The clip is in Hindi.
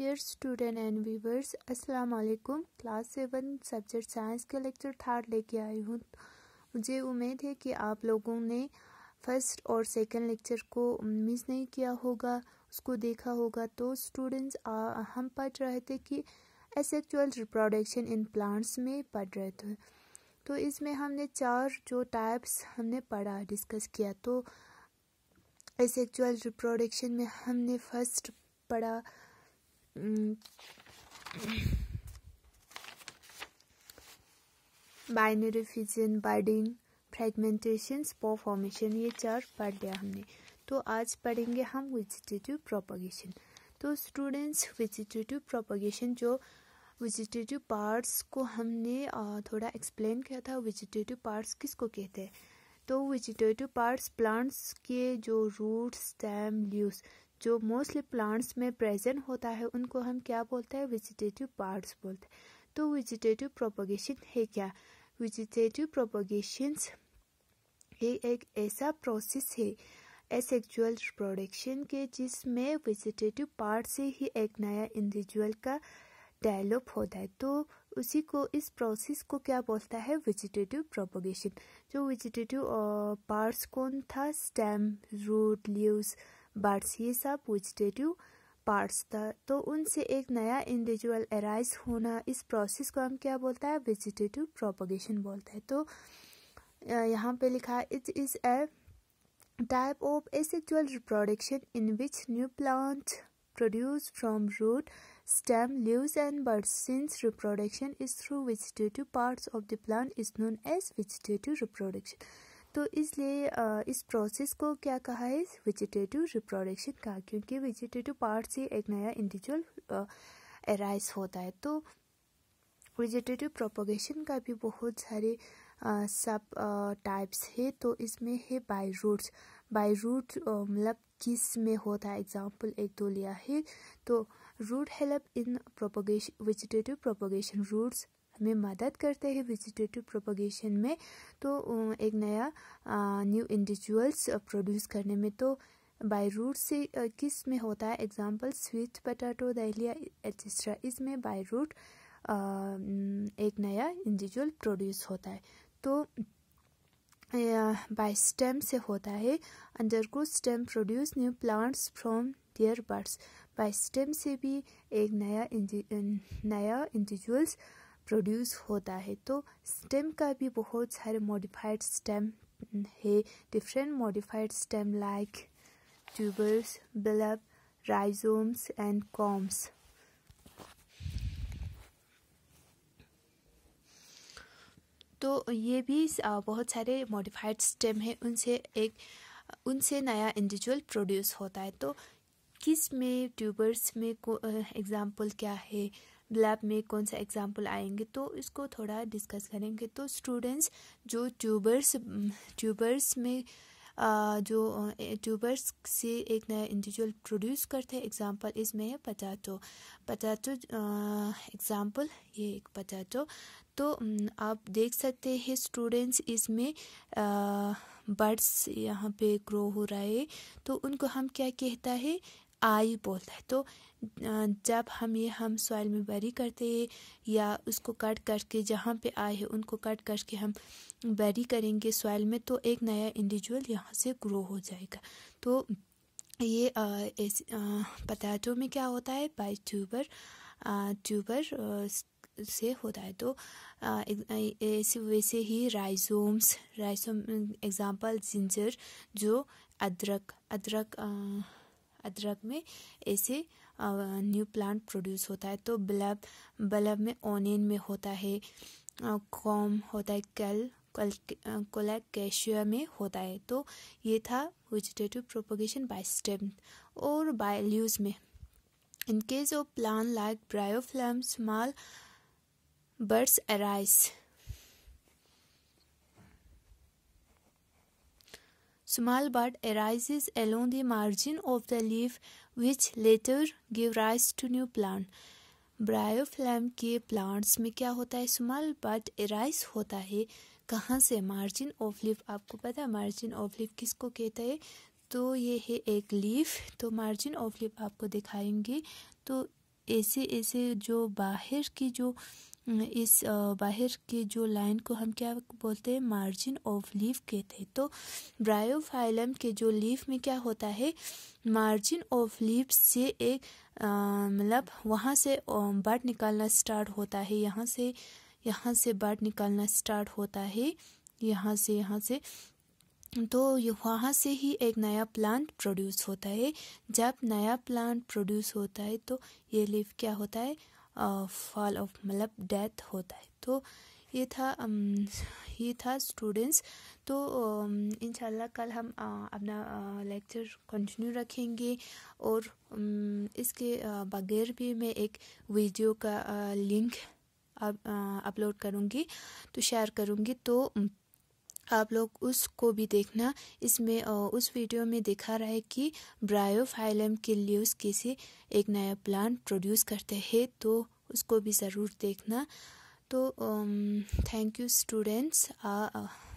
डियर स्टूडेंट एंड व्यूवर्स अस्सलाम वालेकुम क्लास सेवन सब्जेक्ट साइंस के लेक्चर थर्ड लेके आई हूँ मुझे उम्मीद है कि आप लोगों ने फर्स्ट और सेकंड लेक्चर को मिस नहीं किया होगा उसको देखा होगा तो स्टूडेंट्स हम पढ़ रहे थे कि एसेक्चुअल रिप्रोडक्शन इन प्लांट्स में पढ़ रहे थे तो इसमें हमने चार जो टाइप्स हमने पढ़ा डिस्कस किया तो एसेक्चुअल रिप्रोडक्शन में हमने फर्स्ट पढ़ा बाइनरी फिजन बाइडिंग फ्रेगमेंटेशन पो फॉर्मेशन ये चार पढ़ लिया हमने तो आज पढ़ेंगे हम वेजिटेटिव प्रोपोगेशन तो स्टूडेंट्स वेजिटेटिव प्रोपोगेशन जो वेजिटेटिव पार्ट्स को हमने थोड़ा एक्सप्लेन किया था वेजिटेटिव पार्ट्स किसको कहते हैं तो वेजिटेटिव पार्ट्स प्लांट्स के जो रूट स्टेम ल्यूज जो मोस्टली प्लांट्स में प्रेजेंट होता है उनको हम क्या बोलते हैं विजिटेटिव पार्ट्स बोलते हैं तो विजिटेटिव प्रोपोगेशन है क्या विजिटेटिव प्रोपोगेशंस ये एक ऐसा प्रोसेस है एसेक्चुअल प्रोडक्शन के जिसमें विजिटेटिव पार्ट से ही एक नया इंडिविजुअल का डेवलप होता है तो उसी को इस प्रोसेस को क्या बोलता है विजिटेटिव प्रोपोगेशन जो विजिटेटिव पार्ट्स कौन था स्टेम रूट लीव्स बर्ड्स ये सब वेजिटेटिव पार्ट्स था तो उनसे एक नया इंडिविजुअल एराइज होना इस प्रोसेस को हम क्या बोलते हैं वेजिटेटिव प्रोपोगेशन बोलते हैं तो यहाँ पे लिखा है it is a type of asexual reproduction in which new plant produce from root stem leaves and buds since reproduction is through vegetative parts of the plant is known as vegetative reproduction तो इसलिए इस प्रोसेस को क्या कहा है वेजिटेटिव रिप्रोडक्शन का क्योंकि वेजिटेटिव पार्ट से एक नया इंडिविजुअल एराइज होता है तो वेजिटेटिव प्रोपोगेशन का भी बहुत सारे सब टाइप्स है तो इसमें है बाई रूट्स बाई रूट मतलब किस में होता है एग्जाम्पल एक दो लिया है तो root help in propagation vegetative propagation roots हमें मदद करते हैं वेजिटेटिव प्रोपोगेशन में तो एक नया न्यू इंडिविजुअल्स प्रोड्यूस करने में तो बाय रूट से किस में होता है example sweet potato dahlia etcetera इसमें बाय रूट एक नया इंडिविजुअल प्रोड्यूस होता है तो बाय स्टेम से होता है underground stem produce new plants from their buds by stem से भी एक नया नया इंडिविजुअल्स प्रोड्यूस होता है तो स्टेम का भी बहुत सारे मॉडिफाइड स्टेम है different modified stem like tubers bulb rhizomes and corms तो ये भी बहुत सारे मॉडिफाइड स्टेम है उनसे एक उनसे नया इंडिविजुअल प्रोड्यूस होता है तो किस में ट्यूबर्स में को एग्ज़ाम्पल क्या है लैब में कौन सा एग्जाम्पल आएंगे तो इसको थोड़ा डिस्कस करेंगे तो स्टूडेंट्स जो ट्यूबर्स ट्यूबर्स में आ, जो ट्यूबर्स से एक नया इंडिविजुअल प्रोड्यूस करते हैं एग्जाम्पल इसमें है पटाटो पटाटो एग्जाम्पल ये एक पटाटो तो आप देख सकते हैं स्टूडेंट्स इसमें बर्ड्स यहाँ पे ग्रो हो रहा है तो उनको हम क्या कहता है आई बोलता है तो जब हम ये हम सॉइल में बरी करते हैं या उसको कट करके जहाँ पे आए हैं उनको कट करके हम बरी करेंगे सॉइल में तो एक नया इंडिविजुअल यहाँ से ग्रो हो जाएगा तो ये पटाटो में क्या होता है बाई ट्यूबर ट्यूबर से होता है तो ऐसे वैसे ही राइजोम्स राइजोम एग्जांपल जिंजर जो अदरक अदरक आ, अदरक में ऐसे न्यू प्लांट प्रोड्यूस होता है तो बल्ब बल्ब में ओनियन में होता है कॉम होता है कल कोलैक कैशिया में होता है तो ये था वेजिटेटिव प्रोपोगेशन बाय स्टेम और बाय ल्यूज में in case of plant like bryophyllum small buds arise Small bud arises along the margin of the leaf which later give rise to new plant. Bryophyllum के प्लांट्स में क्या होता है स्मॉल बट एराइस होता है कहाँ से मार्जिन ऑफ लीफ आपको पता है मार्जिन ऑफ लीफ किसको कहते हैं तो ये है एक लीफ तो मार्जिन ऑफ लीफ आपको दिखाएंगे तो ऐसे ऐसे जो बाहर की जो इस बाहर के जो लाइन को हम क्या बोलते हैं मार्जिन ऑफ लीव कहते हैं तो ब्रायोफाइलम के जो लीफ में क्या होता है मार्जिन ऑफ लीव से एक मतलब वहाँ से बर्ड निकालना स्टार्ट होता है यहाँ से यहाँ से बर्ड निकालना स्टार्ट होता है यहाँ से यहाँ से तो वहाँ से ही एक नया प्लांट प्रोड्यूस होता है जब नया प्लांट प्रोड्यूस होता है तो ये लीफ क्या होता है फॉल ऑफ मतलब डेथ होता है तो ये था ये था स्टूडेंट्स तो इंशाल्लाह कल हम अपना लेक्चर कंटिन्यू रखेंगे और इसके बगैर भी मैं एक वीडियो का लिंक अपलोड करूँगी तो शेयर करूँगी तो आप लोग उसको भी देखना इसमें उस वीडियो में दिखा रहा है कि ब्रायोफाइलम के उस कैसे एक नया प्लांट प्रोड्यूस करते हैं तो उसको भी ज़रूर देखना तो थैंक यू स्टूडेंट्स